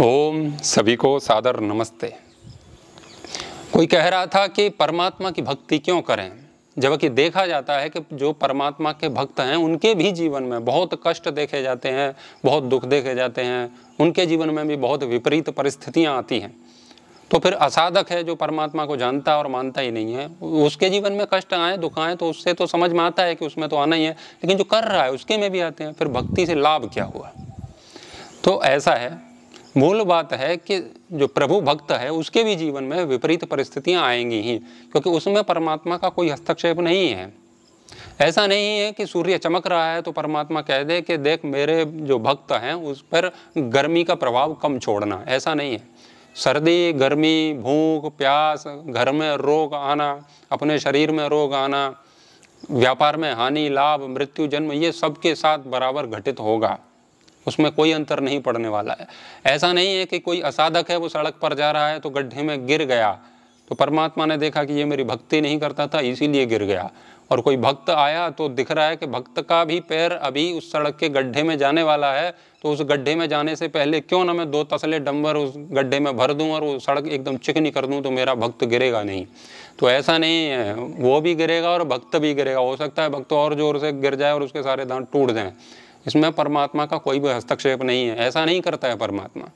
ओम सभी को सादर नमस्ते कोई कह रहा था कि परमात्मा की भक्ति क्यों करें जबकि देखा जाता है कि जो परमात्मा के भक्त हैं उनके भी जीवन में बहुत कष्ट देखे जाते हैं बहुत दुख देखे जाते हैं उनके जीवन में भी बहुत विपरीत परिस्थितियां आती हैं तो फिर असाधक है जो परमात्मा को जानता और मानता ही नहीं है उसके जीवन में कष्ट आए दुख आए तो उससे तो समझ में आता है कि उसमें तो आना ही है लेकिन जो कर रहा है उसके में भी आते हैं फिर भक्ति से लाभ क्या हुआ तो ऐसा है मूल बात है कि जो प्रभु भक्त है उसके भी जीवन में विपरीत परिस्थितियां आएंगी ही क्योंकि उसमें परमात्मा का कोई हस्तक्षेप नहीं है ऐसा नहीं है कि सूर्य चमक रहा है तो परमात्मा कह दे कि देख मेरे जो भक्त हैं उस पर गर्मी का प्रभाव कम छोड़ना ऐसा नहीं है सर्दी गर्मी भूख प्यास घर में रोग आना अपने शरीर में रोग आना व्यापार में हानि लाभ मृत्यु जन्म ये सबके साथ बराबर घटित होगा उसमें कोई अंतर नहीं पड़ने वाला है ऐसा नहीं है कि कोई असाधक है वो सड़क पर जा रहा है तो गड्ढे में गिर गया तो परमात्मा ने देखा कि ये मेरी भक्ति नहीं करता था इसीलिए गिर गया और कोई भक्त आया तो दिख रहा है कि भक्त का भी पैर अभी उस सड़क के गड्ढे में जाने वाला है तो उस गड्ढे में जाने से पहले क्यों ना मैं दो तसले डम्बर उस गड्ढे में भर दूं और वो सड़क एकदम चिकनी कर दूं तो मेरा भक्त गिरेगा नहीं तो ऐसा नहीं है वो भी गिरेगा और भक्त भी गिरेगा हो सकता है भक्त और ज़ोर से गिर जाए और उसके सारे दांत टूट जाएँ इसमें परमात्मा का कोई भी हस्तक्षेप नहीं है ऐसा नहीं करता है परमात्मा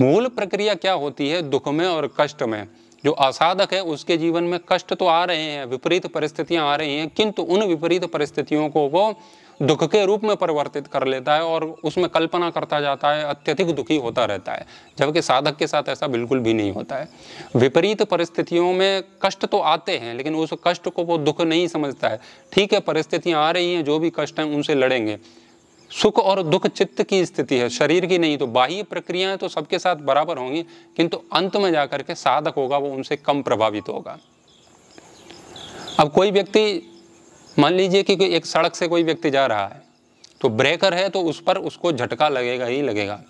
मूल प्रक्रिया क्या होती है दुख में और कष्ट में जो असाधक है उसके जीवन में कष्ट तो आ रहे हैं विपरीत परिस्थितियां आ रही हैं किंतु उन विपरीत परिस्थितियों को वो दुख के रूप में परिवर्तित कर लेता है और उसमें कल्पना करता जाता है अत्यधिक दुखी होता रहता है जबकि साधक के साथ ऐसा बिल्कुल भी नहीं होता है विपरीत परिस्थितियों में कष्ट तो आते हैं लेकिन उस कष्ट को वो दुख नहीं समझता है ठीक है परिस्थितियाँ आ रही हैं जो भी कष्ट हैं उनसे लड़ेंगे सुख और दुख चित्त की स्थिति है शरीर की नहीं तो बाह्य प्रक्रियाएं तो सबके साथ बराबर होंगी किंतु अंत में जाकर के साधक होगा वो उनसे कम प्रभावित होगा अब कोई व्यक्ति मान लीजिए कि कोई एक सड़क से कोई व्यक्ति जा रहा है तो ब्रेकर है तो उस पर उसको झटका लगेगा ही लगेगा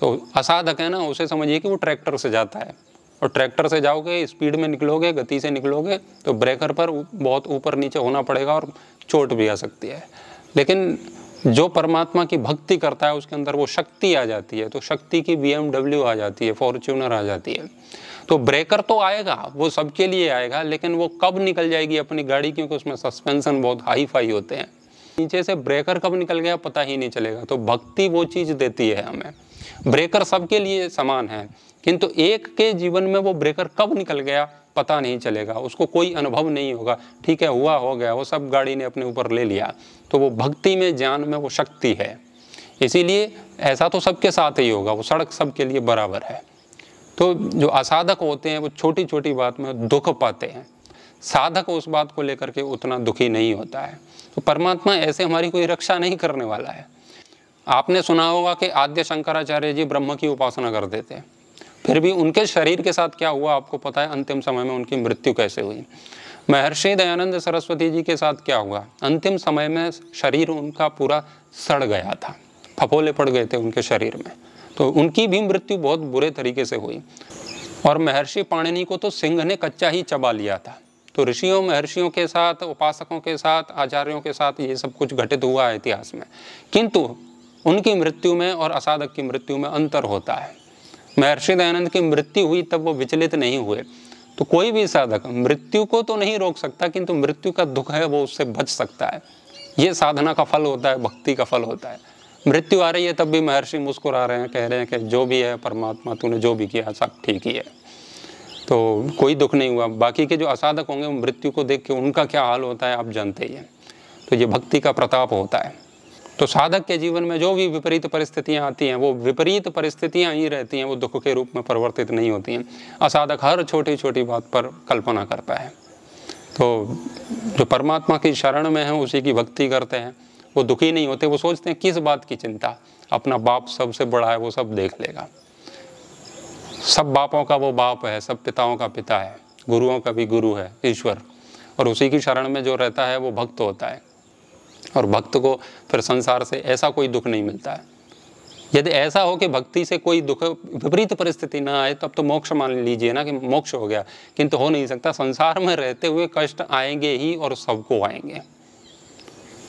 तो असाधक है ना उसे समझिए कि वो ट्रैक्टर से जाता है और ट्रैक्टर से जाओगे स्पीड में निकलोगे गति से निकलोगे तो ब्रेकर पर बहुत ऊपर नीचे होना पड़ेगा और चोट भी आ सकती है लेकिन जो परमात्मा की भक्ति करता है उसके अंदर वो शक्ति आ जाती है तो शक्ति की बी आ जाती है फॉर्च्यूनर आ जाती है तो ब्रेकर तो आएगा वो सबके लिए आएगा लेकिन वो कब निकल जाएगी अपनी गाड़ी क्योंकि उसमें सस्पेंशन बहुत हाई फाई होते हैं नीचे से ब्रेकर कब निकल गया पता ही नहीं चलेगा तो भक्ति वो चीज़ देती है हमें ब्रेकर सबके लिए समान है किंतु एक के जीवन में वो ब्रेकर कब निकल गया पता नहीं चलेगा उसको कोई अनुभव नहीं होगा ठीक है हुआ हो गया वो सब गाड़ी ने अपने ऊपर ले लिया तो वो भक्ति में ज्ञान में वो शक्ति है इसीलिए ऐसा तो सबके साथ ही होगा वो सड़क सबके लिए बराबर है तो जो असाधक होते हैं वो छोटी छोटी बात में दुख पाते हैं साधक उस बात को लेकर के उतना दुखी नहीं होता है तो परमात्मा ऐसे हमारी कोई रक्षा नहीं करने वाला है आपने सुना होगा कि आद्य शंकराचार्य जी ब्रह्म की उपासना करते थे फिर भी उनके शरीर के साथ क्या हुआ आपको पता है अंतिम समय में उनकी मृत्यु कैसे हुई महर्षि दयानंद सरस्वती जी के साथ क्या हुआ अंतिम समय में शरीर उनका पूरा सड़ गया था फपोले पड़ गए थे उनके शरीर में तो उनकी भी मृत्यु बहुत बुरे तरीके से हुई और महर्षि पाणिनि को तो सिंह ने कच्चा ही चबा लिया था तो ऋषियों महर्षियों के साथ उपासकों के साथ आचार्यों के साथ ये सब कुछ घटित हुआ है इतिहास में किंतु उनकी मृत्यु में और असाधक की मृत्यु में अंतर होता है महर्षि दयानंद की मृत्यु हुई तब वो विचलित नहीं हुए तो कोई भी साधक मृत्यु को तो नहीं रोक सकता किंतु तो मृत्यु का दुख है वो उससे बच सकता है ये साधना का फल होता है भक्ति का फल होता है मृत्यु आ रही है तब भी महर्षि मुस्कुरा रहे हैं कह रहे हैं कि जो भी है परमात्मा तूने जो भी किया सब ठीक ही है तो कोई दुख नहीं हुआ बाकी के जो असाधक होंगे मृत्यु को देख के उनका क्या हाल होता है आप जानते ही हैं तो ये भक्ति का प्रताप होता है तो साधक के जीवन में जो भी विपरीत परिस्थितियाँ आती हैं वो विपरीत परिस्थितियाँ ही रहती हैं वो दुख के रूप में परिवर्तित नहीं होती हैं असाधक हर छोटी छोटी बात पर कल्पना करता है तो जो परमात्मा की शरण में है उसी की भक्ति करते हैं वो दुखी नहीं होते वो सोचते हैं किस बात की चिंता अपना बाप सबसे बड़ा है वो सब देख लेगा सब बापों का वो बाप है सब पिताओं का पिता है गुरुओं का भी गुरु है ईश्वर और उसी की शरण में जो रहता है वो भक्त होता है और भक्त को फिर संसार से ऐसा कोई दुख नहीं मिलता है यदि ऐसा हो कि भक्ति से कोई दुख विपरीत परिस्थिति ना आए तब तो, तो मोक्ष मान लीजिए ना कि मोक्ष हो गया किंतु हो नहीं सकता संसार में रहते हुए कष्ट आएंगे ही और सबको आएंगे